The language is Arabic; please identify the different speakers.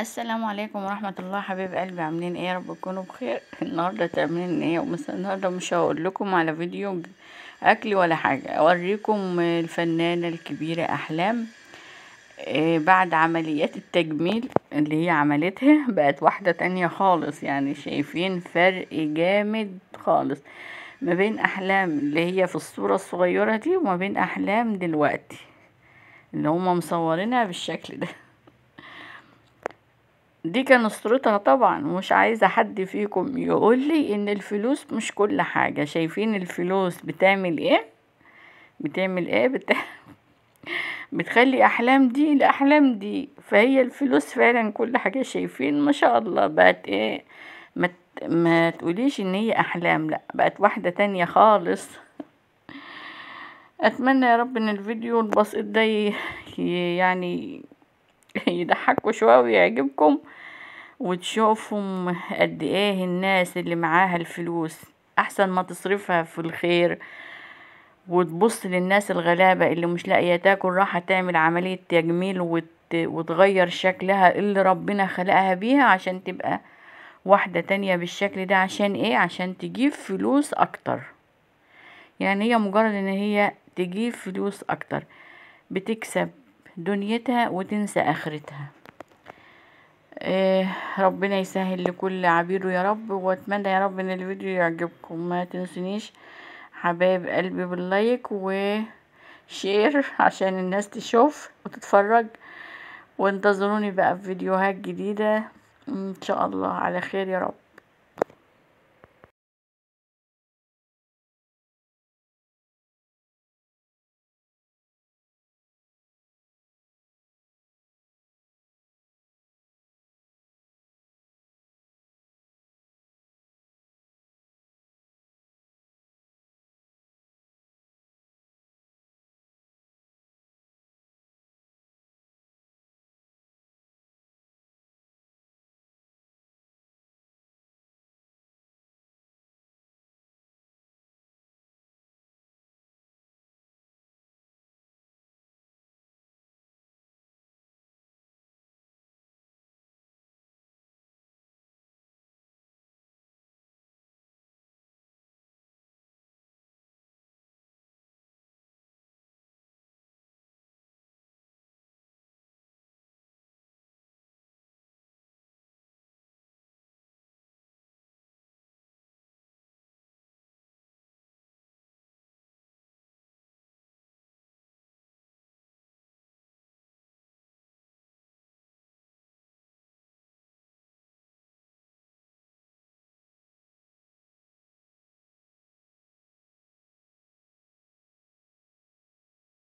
Speaker 1: السلام عليكم ورحمة الله حبيب قلبي عاملين ايه يا رب تكونوا بخير النهاردة تعملين ايه بس النهاردة مش هقول لكم على فيديو اكل ولا حاجة اوريكم الفنانة الكبيرة احلام آه، بعد عمليات التجميل اللي هي عملتها بقت واحدة تانية خالص يعني شايفين فرق جامد خالص ما بين احلام اللي هي في الصورة الصغيرة دي وما بين احلام دلوقتي اللي هما مصورينها بالشكل ده دي كان اسطورتها طبعا ومش عايزة حد فيكم يقولي ان الفلوس مش كل حاجة شايفين الفلوس بتعمل ايه بتعمل ايه بت... بتخلي احلام دي لاحلام دي فهي الفلوس فعلا كل حاجة شايفين ما شاء الله بقت ايه ما, ما تقوليش ان هي احلام لا بقت واحدة تانية خالص اتمنى يا رب ان الفيديو البسيط ده يعني يضحكوا شوية ويعجبكم وتشوفهم قد ايه الناس اللي معاها الفلوس احسن ما تصرفها في الخير وتبص للناس الغلابة اللي مش لاقية تاكل راحة تعمل عملية تجميل وت... وتغير شكلها اللي ربنا خلقها بيها عشان تبقى واحدة تانية بالشكل ده عشان ايه عشان تجيب فلوس اكتر يعني هي مجرد ان هي تجيب فلوس اكتر بتكسب دنيتها وتنسى اخرتها آه، ربنا يسهل لكل عبيره يا رب واتمنى يا رب ان الفيديو يعجبكم ما تنسونيش حبايب قلبي باللايك وشير عشان الناس تشوف وتتفرج وانتظروني بقى في فيديوهات جديدة ان شاء الله على خير يا رب